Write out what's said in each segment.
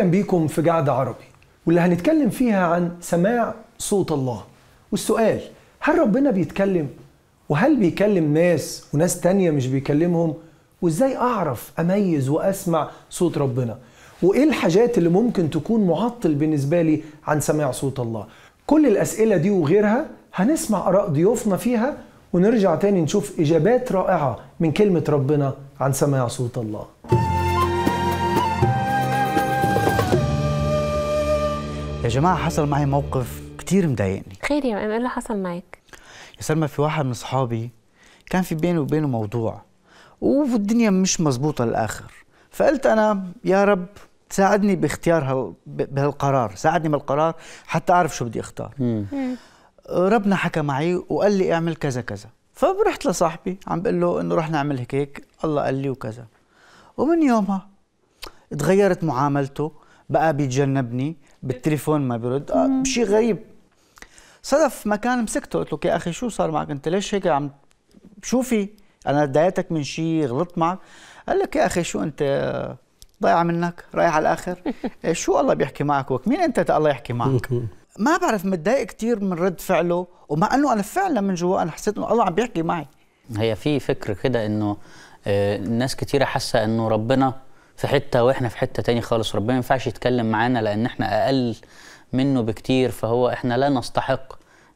اهلا بيكم في قعده عربي واللي هنتكلم فيها عن سماع صوت الله والسؤال هل ربنا بيتكلم وهل بيكلم ناس وناس تانية مش بيكلمهم وازاي اعرف اميز واسمع صوت ربنا وايه الحاجات اللي ممكن تكون معطل بالنسبه لي عن سماع صوت الله كل الاسئله دي وغيرها هنسمع اراء ضيوفنا فيها ونرجع تاني نشوف اجابات رائعه من كلمه ربنا عن سماع صوت الله يا جماعه حصل معي موقف كتير مضايقني خير يا امام ايه اللي حصل معك؟ يا سلمى في واحد من اصحابي كان في بيني وبينه موضوع والدنيا مش مزبوطه للاخر فقلت انا يا رب تساعدني باختيار هال... بهالقرار ساعدني بالقرار حتى اعرف شو بدي اختار مم. آه، ربنا حكى معي وقال لي اعمل كذا كذا فرحت لصاحبي عم بقول له انه رح نعمل هيك الله قال لي وكذا ومن يومها تغيرت معاملته بقى بيتجنبني بالتليفون ما بيرد آه، شيء غريب صدف مكان مسكته قلت له يا اخي شو صار معك انت ليش هيك عم شوفي انا ضايقتك من شيء غلطت معك قال لك يا اخي شو انت آه، ضايع منك رايح على الاخر إيه، شو الله بيحكي معك وك مين انت الله يحكي معك ما بعرف متضايق كثير من رد فعله ومع انه انا فعلا من جوا انا حسيت انه الله عم بيحكي معي هي في فكر كده انه الناس آه، كثيره حاسة انه ربنا في حته واحنا في حته تاني خالص ربنا ما ينفعش يتكلم معانا لان احنا اقل منه بكتير فهو احنا لا نستحق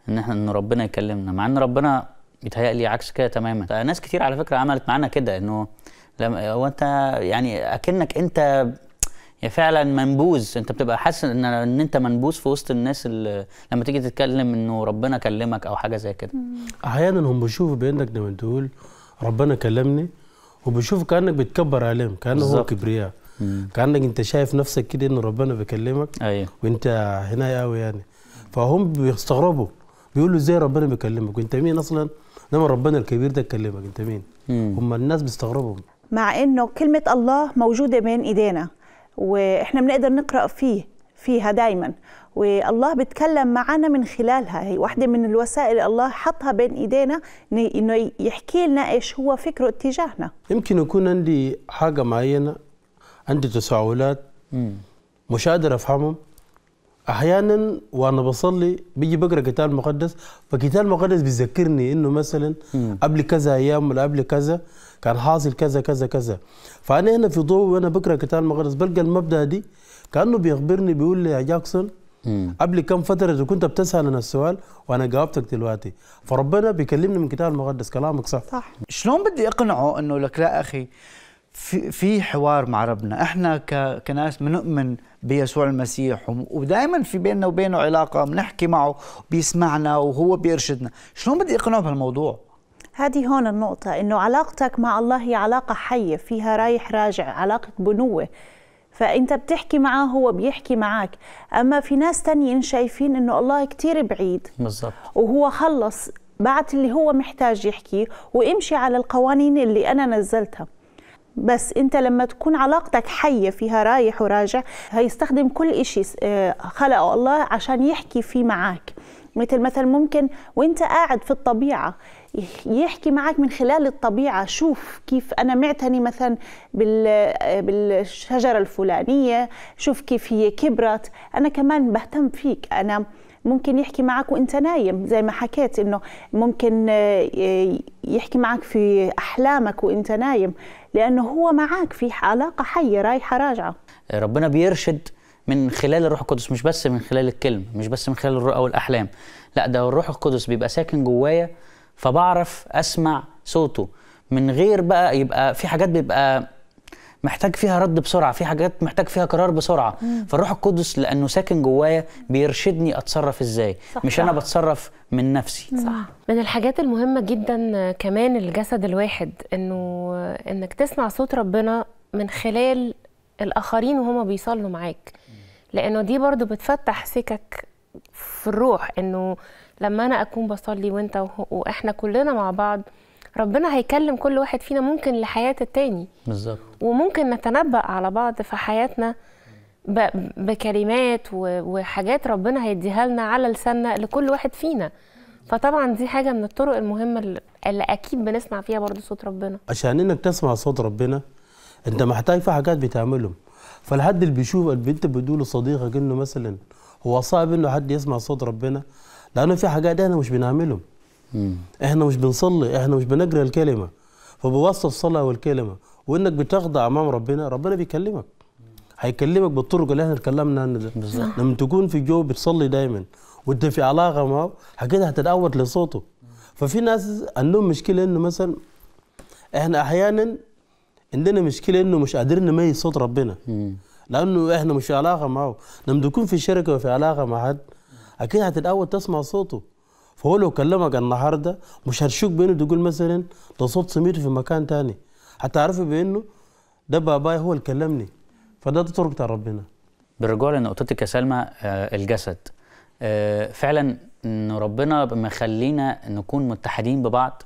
ان احنا ان ربنا يكلمنا مع ان ربنا بيتهيألي عكس كده تماما ناس كتير على فكره عملت معانا كده انه لما هو انت يعني اكنك انت يا فعلا منبوذ انت بتبقى حاسس ان ان انت منبوذ في وسط الناس اللي لما تيجي تتكلم انه ربنا كلمك او حاجه زي كده احيانا هم بيشوفوا بانك لما تقول ربنا كلمني وبيشوف كانك بتكبر عليهم كانه هو كبرياء كانك انت شايف نفسك كده ان ربنا بيكلمك أيه. وانت هنا قوي يعني فهم بيستغربوا بيقولوا ازاي ربنا بيكلمك وانت مين اصلا انما ربنا الكبير ده كلمك انت مين هم الناس بيستغربوا مع انه كلمه الله موجوده بين ايدينا واحنا بنقدر نقرا فيه فيها دايما والله بيتكلم معنا من خلالها هي واحدة من الوسائل الله حطها بين إيدينا إنه يحكي لنا إيش هو فكره اتجاهنا يمكن يكون عندي حاجة معينة عندي تساؤلات مش قادر أفهمهم احيانا وانا بصلي بيجي بقرا كتاب المقدس فكتاب المقدس بيذكرني انه مثلا قبل كذا ايام ولا قبل كذا كان حاصل كذا كذا كذا فانا هنا في ضوء وانا بقرا كتاب المقدس بلقى المبدا دي كانه بيخبرني بيقول لي يا جاكسون قبل كم فتره اذا كنت بتسال انا السؤال وانا جاوبتك دلوقتي فربنا بيكلمني من كتاب المقدس كلامك صح صح شلون بدي اقنعه انه لك لا اخي في في حوار مع ربنا احنا ك... كناس بنؤمن بيسوع المسيح ودائما في بيننا وبينه علاقه بنحكي معه بيسمعنا وهو بيرشدنا شلون بدي اقنعه بهالموضوع هذه هون النقطة إنه علاقتك مع الله هي علاقة حية فيها رايح راجع علاقة بنوة فانت بتحكي معه هو بيحكي معك اما في ناس تانيين شايفين انه الله كتير بعيد بالظبط وهو خلص بعت اللي هو محتاج يحكيه وامشي على القوانين اللي انا نزلتها بس انت لما تكون علاقتك حيه فيها رايح وراجع هيستخدم كل شيء آه، خلقه الله عشان يحكي فيه معك مثل مثلا ممكن وانت قاعد في الطبيعه يحكي معك من خلال الطبيعة شوف كيف أنا معتني مثلا آه، بالشجرة الفلانية شوف كيف هي كبرت أنا كمان بهتم فيك أنا ممكن يحكي معك وانت نايم زي ما حكيت انه ممكن آه، يحكي معك في احلامك وانت نايم لأنه هو معك في علاقة حية رايحة راجعة آه، ربنا بيرشد من خلال الروح القدس مش بس من خلال الكلمة مش بس من خلال الرؤى والأحلام لا ده الروح القدس بيبقى ساكن جوايا فبعرف أسمع صوته من غير بقى يبقى في حاجات بيبقى محتاج فيها رد بسرعه في حاجات محتاج فيها قرار بسرعه مم. فالروح القدس لانه ساكن جوايا بيرشدني اتصرف ازاي صح مش صح. انا بتصرف من نفسي صح من الحاجات المهمه جدا كمان الجسد الواحد انه انك تسمع صوت ربنا من خلال الاخرين وهما بيصلوا معاك لانه دي برضو بتفتح سكك في الروح انه لما انا اكون بصلي وانت واحنا كلنا مع بعض ربنا هيكلم كل واحد فينا ممكن لحياة التاني بالظبط وممكن نتنبأ على بعض في حياتنا بكلمات وحاجات ربنا هيديها لنا على لساننا لكل واحد فينا فطبعا دي حاجة من الطرق المهمة اللي أكيد بنسمع فيها برضو صوت ربنا عشان إنك تسمع صوت ربنا أنت محتاج في حاجات بتعملهم فالحد اللي بيشوف البنت بتقول لصديقك إنه مثلا هو صعب إنه حد يسمع صوت ربنا لأنه في حاجات إحنا مش بنعملهم مم. احنا مش بنصلي احنا مش بنقرا الكلمه فبوسط الصلاه والكلمه وانك بتخضع امام ربنا ربنا بيكلمك هيكلمك بالطرق اللي احنا اتكلمنا عنها ده لما تكون في جو بتصلي دايما وانت في علاقه معه اكيد هتتعود لصوته ففي ناس عندهم مشكله انه مثلا احنا احيانا عندنا مشكله انه مش قادرين نميز صوت ربنا لانه احنا مش في علاقه معه لما تكون في شركه وفي علاقه مع حد اكيد هتتعود تسمع صوته فهو لو كلمك النهارده مش هتشك بانه تقول مثلا ده صوت سميته في مكان تاني هتعرفي بانه ده باباي هو اللي كلمني فده طرق بتاع ربنا بالرجوع لنقطتك يا سلمى آه، الجسد آه، فعلا ان ربنا مخلينا نكون متحدين ببعض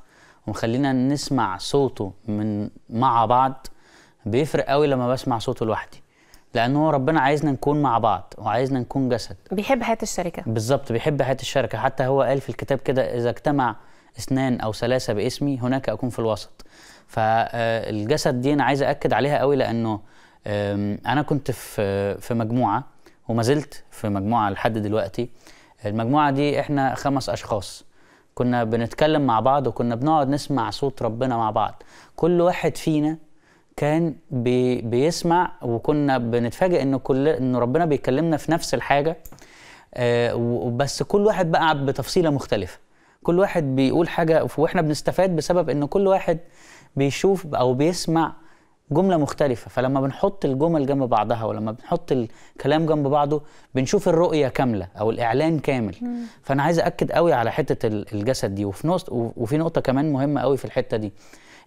ومخلينا نسمع صوته من مع بعض بيفرق قوي لما بسمع صوته لوحدي لانه ربنا عايزنا نكون مع بعض وعايزنا نكون جسد بيحب حياه الشركه بالظبط بيحب حياه الشركه حتى هو قال في الكتاب كده اذا اجتمع اثنان او ثلاثه باسمي هناك اكون في الوسط فالجسد آه، دي انا عايز اكد عليها قوي لانه انا كنت في في مجموعه وما زلت في مجموعه لحد دلوقتي المجموعه دي احنا خمس اشخاص كنا بنتكلم مع بعض وكنا بنقعد نسمع صوت ربنا مع بعض كل واحد فينا كان بي بيسمع وكنا بنتفاجئ ان كل ان ربنا بيكلمنا في نفس الحاجه آه بس كل واحد بقى بتفصيله مختلفه كل واحد بيقول حاجه واحنا بنستفاد بسبب ان كل واحد بيشوف او بيسمع جمله مختلفه فلما بنحط الجمل جنب بعضها ولما بنحط الكلام جنب بعضه بنشوف الرؤيه كامله او الاعلان كامل مم. فانا عايز اكد قوي على حته الجسد دي وفي نقطه وفي نقطه كمان مهمه قوي في الحته دي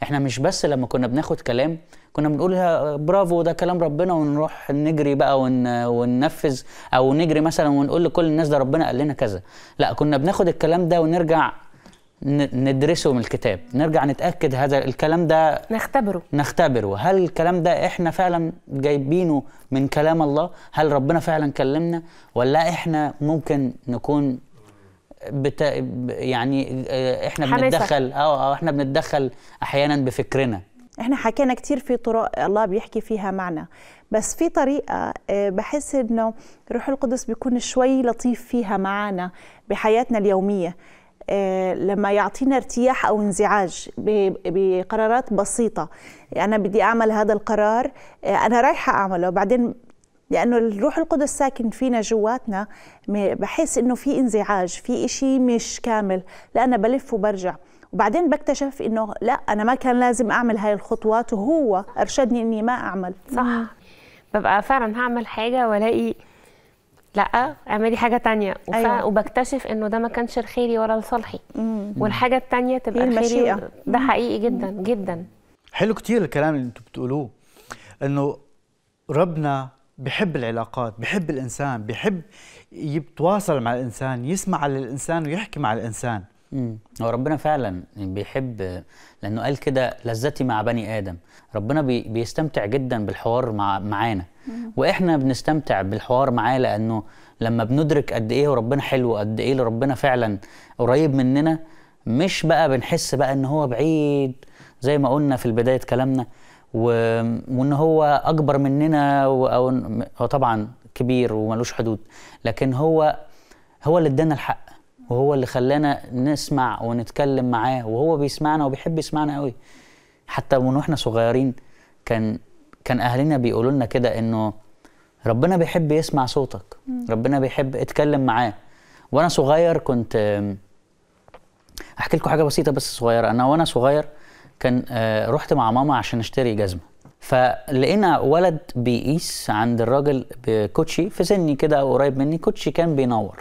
احنا مش بس لما كنا بناخد كلام كنا بنقول برافو ده كلام ربنا ونروح نجري بقى ون... وننفذ او نجري مثلا ونقول لكل الناس ده ربنا قال لنا كذا لا كنا بناخد الكلام ده ونرجع ندرسه من الكتاب نرجع نتاكد هذا الكلام ده نختبره نختبره هل الكلام ده احنا فعلا جايبينه من كلام الله هل ربنا فعلا كلمنا ولا احنا ممكن نكون بت... يعني احنا بنتدخل اه احنا بنتدخل آه، آه، احيانا بفكرنا احنا حكينا كتير في طرق الله بيحكي فيها معنا بس في طريقة آه، بحس انه روح القدس بيكون شوي لطيف فيها معنا بحياتنا اليومية لما يعطينا ارتياح او انزعاج بقرارات بسيطه انا بدي اعمل هذا القرار انا رايحه اعمله بعدين لانه الروح القدس ساكن فينا جواتنا بحس انه في انزعاج في إشي مش كامل لا انا بلف وبرجع وبعدين بكتشف انه لا انا ما كان لازم اعمل هاي الخطوات وهو ارشدني اني ما اعمل صح ببقى فعلا هعمل حاجه والاقي لا اعملي حاجه تانية وف... أيوة. وبكتشف انه ده ما كانش لخيري ولا لصالحي والحاجه التانية تبقى المشيئة ده حقيقي جدا مم. جدا حلو كتير الكلام اللي انتوا بتقولوه انه ربنا بحب العلاقات بحب الإنسان بحب يتواصل مع الإنسان يسمع للإنسان ويحكي مع الإنسان هو ربنا فعلا بيحب لأنه قال كده لذتي مع بني آدم ربنا بي بيستمتع جدا بالحوار مع معانا وإحنا بنستمتع بالحوار معاه لأنه لما بندرك قد إيه ربنا حلو قد إيه ربنا فعلا قريب مننا مش بقى بنحس بقى ان هو بعيد زي ما قلنا في البدايه كلامنا وان هو اكبر مننا او هو طبعا كبير وملوش حدود لكن هو هو اللي ادانا الحق وهو اللي خلانا نسمع ونتكلم معاه وهو بيسمعنا وبيحب يسمعنا قوي حتى من واحنا صغيرين كان كان اهلنا بيقولوا لنا كده انه ربنا بيحب يسمع صوتك ربنا بيحب اتكلم معاه وانا صغير كنت احكي لكم حاجه بسيطه بس صغيره انا وانا صغير كان آه، رحت مع ماما عشان اشتري جزمه فلقينا ولد بيقيس عند الراجل بكوتشي في سني كده قريب مني كوتشي كان بينور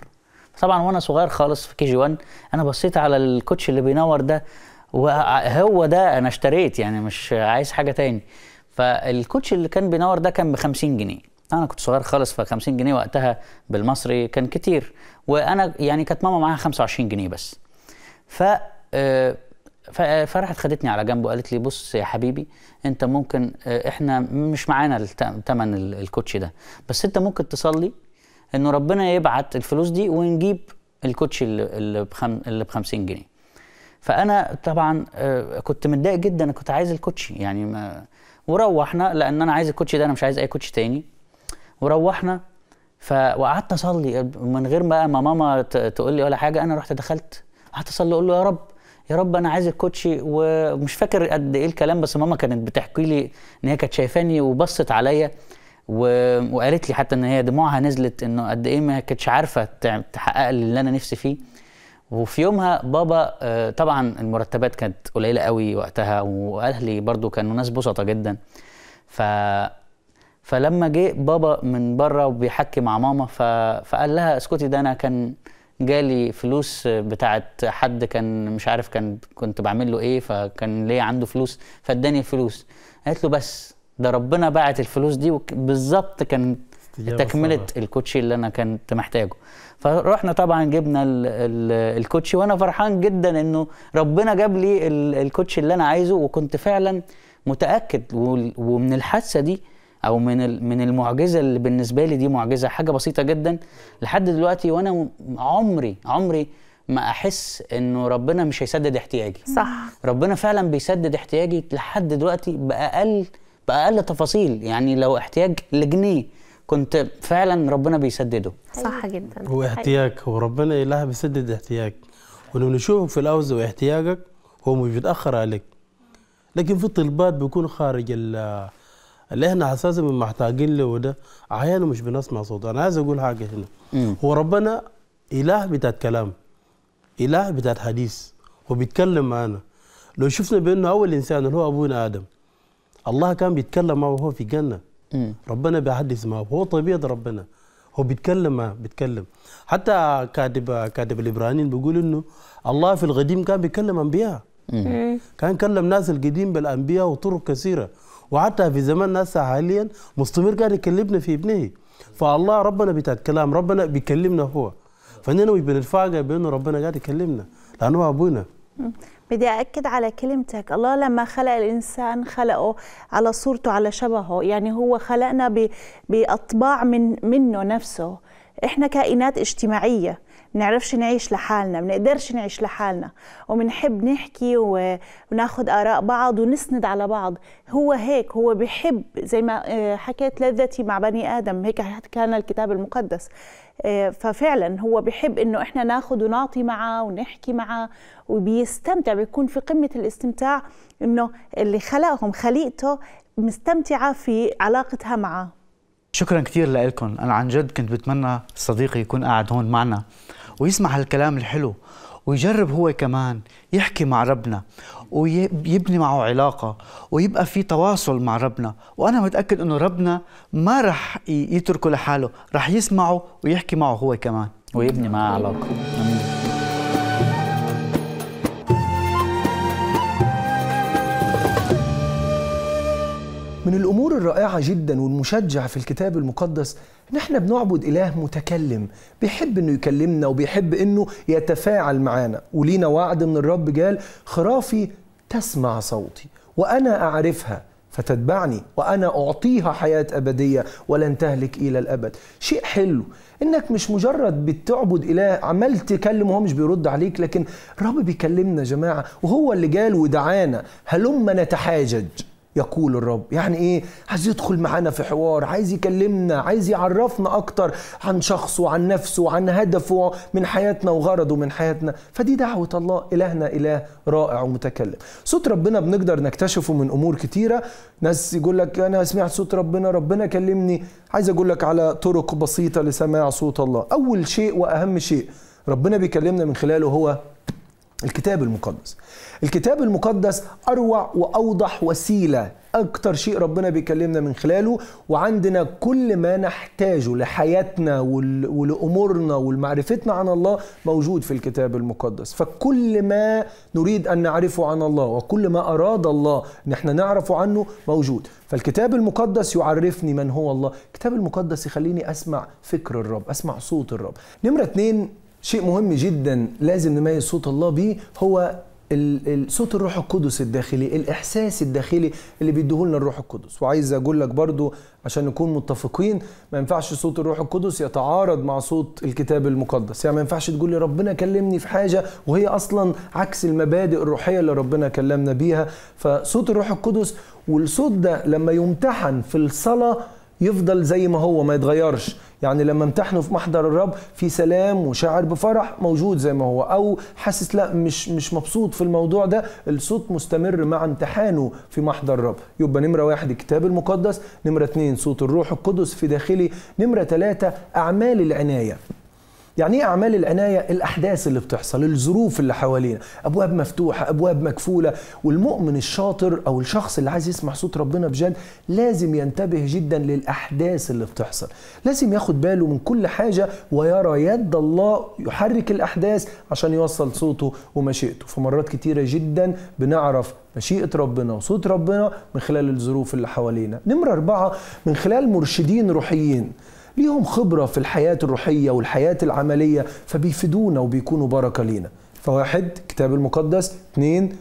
طبعا وانا صغير خالص في كي جي 1 انا بصيت على الكوتشي اللي بينور ده وهو ده انا اشتريت يعني مش عايز حاجه تاني فالكوتشي اللي كان بينور ده كان ب 50 جنيه انا كنت صغير خالص ف 50 جنيه وقتها بالمصري كان كتير وانا يعني كانت ماما معاها 25 جنيه بس ف آه، فراحت خدتني على جنب وقالت لي بص يا حبيبي انت ممكن آه، احنا مش معانا تمن الكوتش ده بس انت ممكن تصلي انه ربنا يبعت الفلوس دي ونجيب الكوتش اللي اللي ب 50 جنيه فانا طبعا آه، كنت متضايق جدا انا كنت عايز الكوتشي يعني ما وروحنا لان انا عايز الكوتشي ده انا مش عايز اي كوتشي تاني وروحنا فقعدت اصلي من غير بقى ما ماما تقول لي ولا حاجه انا رحت دخلت قعدت اصلي اقول له يا رب يا رب انا عايز الكوتشي ومش فاكر قد ايه الكلام بس ماما كانت بتحكي لي ان هي كانت شايفاني وبصت عليا و... وقالت لي حتى ان هي دموعها نزلت انه قد ايه ما كانتش عارفه تحقق لي اللي انا نفسي فيه وفي يومها بابا آه، طبعا المرتبات كانت قليله قوي وقتها واهلي برضو كانوا ناس بسطه جدا ف فلما جه بابا من بره وبيحكي مع ماما ف... فقال لها اسكتي ده انا كان جالي فلوس بتاعت حد كان مش عارف كان كنت بعمل له ايه فكان ليا عنده فلوس فاداني الفلوس قالت له بس ده ربنا بعت الفلوس دي بالظبط كان تكمله الكوتشي اللي انا كنت محتاجه فرحنا طبعا جبنا الـ الـ الكوتشي وانا فرحان جدا انه ربنا جاب لي الكوتشي اللي انا عايزه وكنت فعلا متاكد ومن الحادثه دي او من من المعجزه اللي بالنسبه لي دي معجزه حاجه بسيطه جدا لحد دلوقتي وانا عمري عمري ما احس انه ربنا مش هيسدد احتياجي صح ربنا فعلا بيسدد احتياجي لحد دلوقتي باقل باقل تفاصيل يعني لو احتياج لجنيه كنت فعلا ربنا بيسدده صح جدا هو احتياج هو ربنا اله بيسدد احتياج ولو نشوف في الاوزه واحتياجك هو مش بيتاخر عليك لكن في طلبات بيكون خارج اللي احنا اساسا محتاجين له ده احيانا مش بنسمع صوت انا عايز اقول حاجه هنا هو ربنا اله بتاعت كلام اله بتاعت حديث هو بيتكلم معانا لو شفنا بانه اول انسان اللي هو ابونا ادم الله كان بيتكلم معه وهو في الجنه ربنا بيحدث معه هو طبيعه ربنا هو بيتكلم معه بيتكلم حتى كاتب كاتب الابرانيين بيقول انه الله في القديم كان بيتكلم انبياء كان كلم ناس القديم بالانبياء وطرق كثيره وحتى في زماننا هسه حاليا مستمر قاعد يكلمنا في ابنه فالله ربنا بتاع الكلام ربنا بيكلمنا هو فاننا بنتفاجئ بانه ربنا قاعد يكلمنا لانه ابونا بدي أكد على كلمتك الله لما خلق الإنسان خلقه على صورته على شبهه يعني هو خلقنا بأطباع من منه نفسه إحنا كائنات اجتماعية بنعرفش نعيش لحالنا بنقدرش نعيش لحالنا وبنحب نحكي وناخد آراء بعض ونسند على بعض هو هيك هو بحب زي ما آه، حكيت لذتي مع بني آدم هيك كان الكتاب المقدس آه، ففعلا هو بحب انه احنا ناخد ونعطي معاه ونحكي معاه وبيستمتع بيكون في قمه الاستمتاع انه اللي خلقهم خليقته مستمتعه في علاقتها معاه شكرا كثير لكم انا عن جد كنت بتمنى صديقي يكون قاعد هون معنا ويسمع هالكلام الحلو ويجرب هو كمان يحكي مع ربنا ويبني معه علاقة ويبقى في تواصل مع ربنا وأنا متأكد أنه ربنا ما رح يتركه لحاله رح يسمعه ويحكي معه هو كمان ويبني معه علاقة من الامور الرائعه جدا والمشجع في الكتاب المقدس ان احنا بنعبد اله متكلم بيحب انه يكلمنا وبيحب انه يتفاعل معانا ولينا وعد من الرب قال خرافي تسمع صوتي وانا اعرفها فتتبعني وانا اعطيها حياه ابديه ولن تهلك الى الابد شيء حلو انك مش مجرد بتعبد اله عمال تكلم وهو مش بيرد عليك لكن الرب بيكلمنا يا جماعه وهو اللي جال ودعانا هلم نتحاجج يقول الرب يعني ايه عايز يدخل معانا في حوار عايز يكلمنا عايز يعرفنا اكتر عن شخصه عن نفسه عن هدفه من حياتنا وغرضه من حياتنا فدي دعوة الله إلهنا إله رائع ومتكلم صوت ربنا بنقدر نكتشفه من أمور كتيرة ناس يقول لك أنا سمعت صوت ربنا ربنا كلمني عايز أقول لك على طرق بسيطة لسماع صوت الله أول شيء وأهم شيء ربنا بيكلمنا من خلاله هو الكتاب المقدس الكتاب المقدس أروع وأوضح وسيلة أكتر شيء ربنا بيكلمنا من خلاله وعندنا كل ما نحتاجه لحياتنا ولأمورنا ولمعرفتنا عن الله موجود في الكتاب المقدس فكل ما نريد أن نعرفه عن الله وكل ما أراد الله أن احنا نعرفه عنه موجود فالكتاب المقدس يعرفني من هو الله الكتاب المقدس يخليني أسمع فكر الرب أسمع صوت الرب نمرة اثنين شيء مهم جدا لازم نميز صوت الله بيه هو صوت الروح القدس الداخلي الاحساس الداخلي اللي بيديه لنا الروح القدس وعايز اقول لك برضو عشان نكون متفقين ما ينفعش صوت الروح القدس يتعارض مع صوت الكتاب المقدس يعني ما ينفعش تقول لي ربنا كلمني في حاجه وهي اصلا عكس المبادئ الروحيه اللي ربنا كلمنا بيها فصوت الروح القدس والصوت ده لما يمتحن في الصلاه يفضل زي ما هو ما يتغيرش يعني لما امتحنه في محضر الرب في سلام وشعر بفرح موجود زي ما هو او حاسس لا مش مش مبسوط في الموضوع ده الصوت مستمر مع امتحانه في محضر الرب يبقى نمره واحد الكتاب المقدس نمره اتنين صوت الروح القدس في داخلي نمره تلاته اعمال العنايه يعني ايه اعمال العنايه الاحداث اللي بتحصل الظروف اللي حوالينا ابواب مفتوحه ابواب مكفوله والمؤمن الشاطر او الشخص اللي عايز يسمع صوت ربنا بجد لازم ينتبه جدا للاحداث اللي بتحصل لازم ياخد باله من كل حاجه ويرى يد الله يحرك الاحداث عشان يوصل صوته ومشيئته فمرات كتيره جدا بنعرف مشيئة ربنا وصوت ربنا من خلال الظروف اللي حوالينا نمرة أربعة من خلال مرشدين روحيين ليهم خبرة في الحياة الروحية والحياة العملية فبيفيدونا وبيكونوا بركة لينا فواحد كتاب المقدس اثنين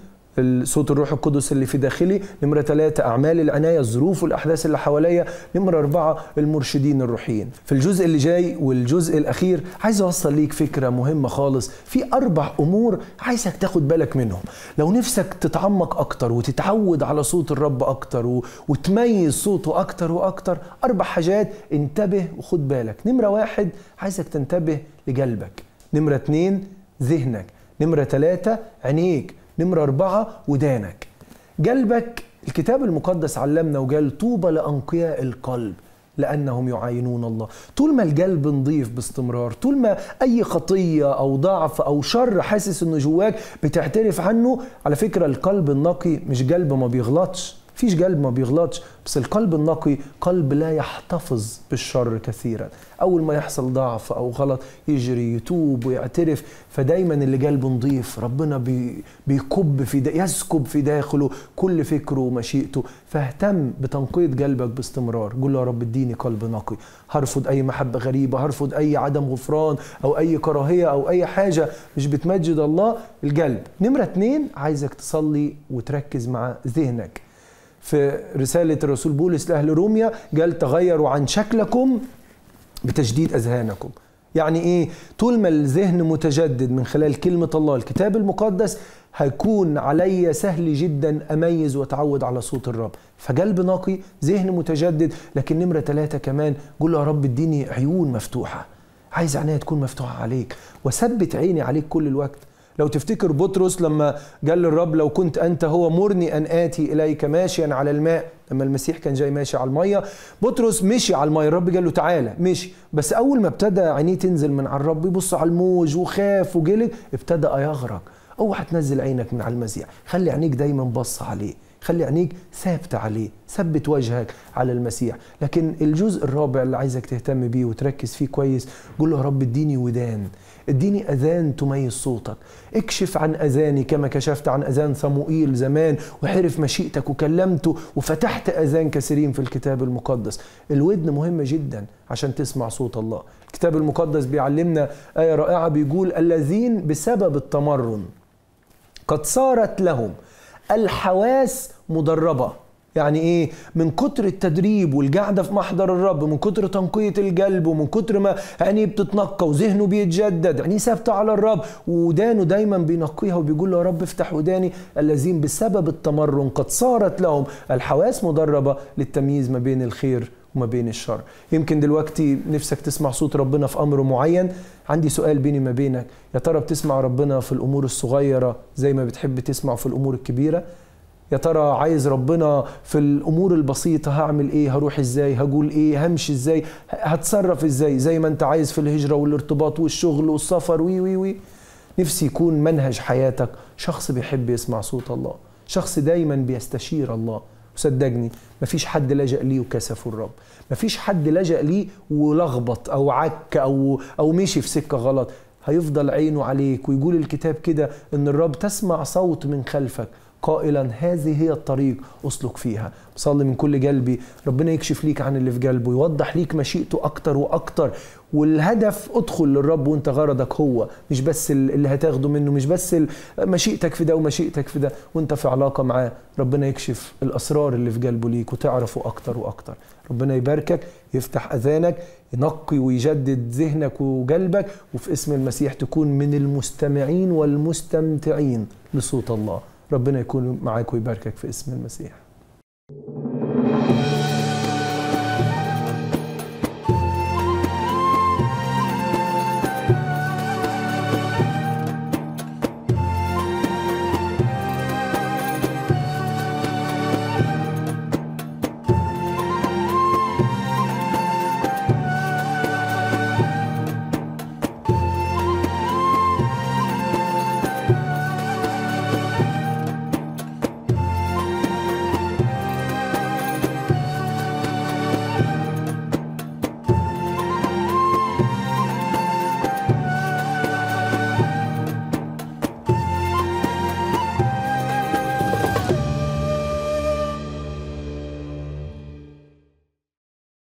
صوت الروح القدس اللي في داخلي نمرة ثلاثة أعمال العناية الظروف والأحداث اللي حواليا نمرة أربعة المرشدين الروحيين في الجزء اللي جاي والجزء الأخير عايز أوصل ليك فكرة مهمة خالص في أربع أمور عايزك تاخد بالك منهم لو نفسك تتعمق أكتر وتتعود على صوت الرب أكتر وتميز صوته أكتر وأكتر أربع حاجات انتبه وخد بالك نمرة واحد عايزك تنتبه لقلبك نمرة اتنين ذهنك نمرة ثلاثة عينيك نمرة أربعة ودانك جلبك الكتاب المقدس علمنا وقال طوبى لأنقياء القلب لأنهم يعاينون الله طول ما القلب نضيف باستمرار طول ما أي خطية أو ضعف أو شر حاسس أنه جواك بتعترف عنه على فكرة القلب النقي مش قلب ما بيغلطش فيش قلب ما بيغلطش بس القلب النقي قلب لا يحتفظ بالشر كثيرا أول ما يحصل ضعف أو غلط يجري يتوب ويعترف فدايما اللي قلبه نظيف ربنا بي بيكب في دا يسكب في داخله كل فكره ومشيئته فاهتم بتنقية قلبك باستمرار قول له يا رب اديني قلب نقي هرفض أي محبة غريبة هرفض أي عدم غفران أو أي كراهية أو أي حاجة مش بتمجد الله القلب نمرة اتنين عايزك تصلي وتركز مع ذهنك في رسالة الرسول بولس لأهل روميا قال تغيروا عن شكلكم بتجديد أذهانكم يعني إيه طول ما الذهن متجدد من خلال كلمة الله الكتاب المقدس هيكون عليا سهل جدا أميز وأتعود على صوت الرب فقلب نقي ذهن متجدد لكن نمرة ثلاثة كمان قول يا رب اديني عيون مفتوحة عايز عينيا تكون مفتوحة عليك وثبت عيني عليك كل الوقت لو تفتكر بطرس لما قال للرب لو كنت أنت هو مرني أن آتي إليك ماشيا على الماء لما المسيح كان جاي ماشي على المية بطرس مشي على المية الرب قال له تعالى مشي بس أول ما ابتدى عينيه تنزل من على الرب يبص على الموج وخاف وجلد ابتدى يغرق اوعى تنزل عينك من على المسيح خلي عينيك دايما بص عليه خلي عينيك ثابتة عليه ثبت وجهك على المسيح لكن الجزء الرابع اللي عايزك تهتم بيه وتركز فيه كويس قول له يا رب اديني ودان اديني اذان تميز صوتك اكشف عن اذاني كما كشفت عن اذان صموئيل زمان وحرف مشيئتك وكلمته وفتحت اذان كثيرين في الكتاب المقدس الودن مهمه جدا عشان تسمع صوت الله الكتاب المقدس بيعلمنا ايه رائعه بيقول الذين بسبب التمرن قد صارت لهم الحواس مدربه يعني ايه من كتر التدريب والقعده في محضر الرب من كتر تنقيه القلب ومن كتر ما عينيه بتتنقى وذهنه بيتجدد عينيه ثابته على الرب ودانه دايما بينقيها وبيقول له يا رب افتح وداني الذين بسبب التمرن قد صارت لهم الحواس مدربه للتمييز ما بين الخير وما بين الشر يمكن دلوقتي نفسك تسمع صوت ربنا في امر معين عندي سؤال بيني ما بينك يا ترى بتسمع ربنا في الامور الصغيره زي ما بتحب تسمع في الامور الكبيره يا ترى عايز ربنا في الامور البسيطه هعمل ايه هروح ازاي هقول ايه همشي ازاي هتصرف ازاي زي ما انت عايز في الهجره والارتباط والشغل والسفر وي وي وي نفسي يكون منهج حياتك شخص بيحب يسمع صوت الله شخص دايما بيستشير الله صدقني مفيش حد لجأ ليه وكسفه الرب مفيش حد لجأ ليه ولخبط او عك او او مشي في سكه غلط هيفضل عينه عليك ويقول الكتاب كده ان الرب تسمع صوت من خلفك قائلا هذه هي الطريق أسلك فيها بصلي من كل قلبي ربنا يكشف ليك عن اللي في قلبه يوضح ليك مشيئته أكتر وأكتر والهدف ادخل للرب وانت غرضك هو مش بس اللي هتاخده منه مش بس مشيئتك في ده ومشيئتك في ده وانت في علاقه معاه ربنا يكشف الاسرار اللي في قلبه ليك وتعرفه اكتر واكتر ربنا يباركك يفتح اذانك ينقي ويجدد ذهنك وقلبك وفي اسم المسيح تكون من المستمعين والمستمتعين لصوت الله ربنا يكون معك ويباركك في اسم المسيح